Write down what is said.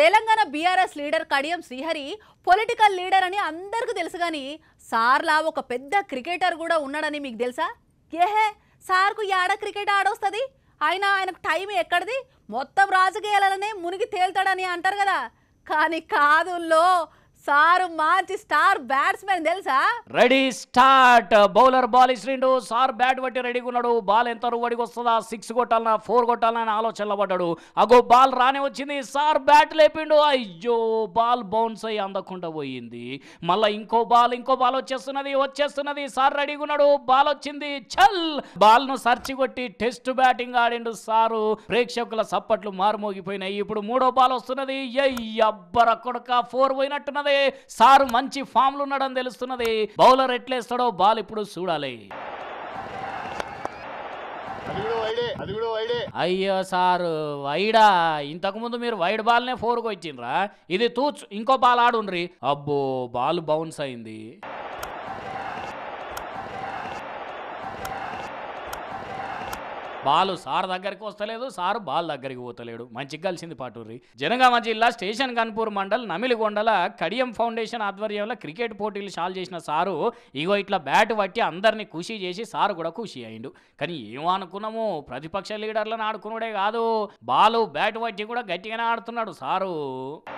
Telangana BRS leader Kadiyam Srihari political leader అని అందరికీ తెలుసు కానీ సార్లా ఒక పెద్ద క్రికెటర్ కూడా ఉన్నాడని మీకు తెలుసా ఏహే సార్కు ఆడ క్రికెట్ ఆడొస్తుంది ఆయన ఆయనకు టైం ఎక్కడిది మొత్తం రాజకీయాలనే మునిగి తేల్తాడని అంటారు కదా కానీ కాదుల్లో సారు మార్చి స్టార్ బ్యాట్స్మెన్ తెలుసా రెడీ స్టార్ట్ బౌలర్ బాల్ ఇచ్చిండు సార్ బ్యాట్ పట్టి రెడీగా ఉన్నాడు బాల్ ఎంత రువడికి వస్తుందా సిక్స్ కొట్టాలనా ఫోర్ కొట్టాలనా అని ఆలోచనలో పడ్డాడు అగో బాల్ రానే వచ్చింది సార్ బ్యాట్ లేపిండు అయ్యో బాల్ బౌన్స్ అయ్యి అందకుండా పోయింది మళ్ళా ఇంకో బాల్ ఇంకో బాల్ వచ్చేస్తున్నది వచ్చేస్తున్నది సార్ రెడీగా ఉన్నాడు బాల్ వచ్చింది చల్ బాల్ ను సర్చి కొట్టి టెస్ట్ బ్యాటింగ్ ఆడిండు సారు ప్రేక్షకుల సప్పట్లు మారుమోగిపోయినాయి ఇప్పుడు మూడో బాల్ వస్తున్నది ఎయ్యబ్బర కొడుక ఫోర్ పోయినట్టున్నది సార్ మంచి ఫామ్లు ఉన్నాడని తెలుస్తున్నది బౌలర్ ఎట్లేస్తాడో బాల్ ఇప్పుడు చూడాలి అయ్యో సార్ వైడా ఇంతకుముందు మీరు వైడ్ బాల్ నే ఫోర్ కు వచ్చిండ్రా ఇది తూచ్ ఇంకో బాల్ ఆడుండ్రి అబ్బో బాల్ బౌన్స్ అయింది బాలు సార్ దగ్గరికి వస్తలేదు సారు బాల్ దగ్గరికి పోతలేడు మంచి కలిసింది పాటూరి జనగామ జిల్లా స్టేషన్ గన్పూర్ మండల్ నమిలిగొండల కడియం ఫౌండేషన్ ఆధ్వర్యంలో క్రికెట్ పోటీలు షాల్ చేసిన సారు ఇగో ఇట్లా బ్యాట్ పట్టి అందరినీ ఖుషి చేసి సారు కూడా ఖుషి అయిండు కానీ ఏమనుకున్నాము ప్రతిపక్ష లీడర్లను ఆడుకున్నాడే కాదు బాలు బ్యాట్ పట్టి కూడా గట్టిగానే ఆడుతున్నాడు సారు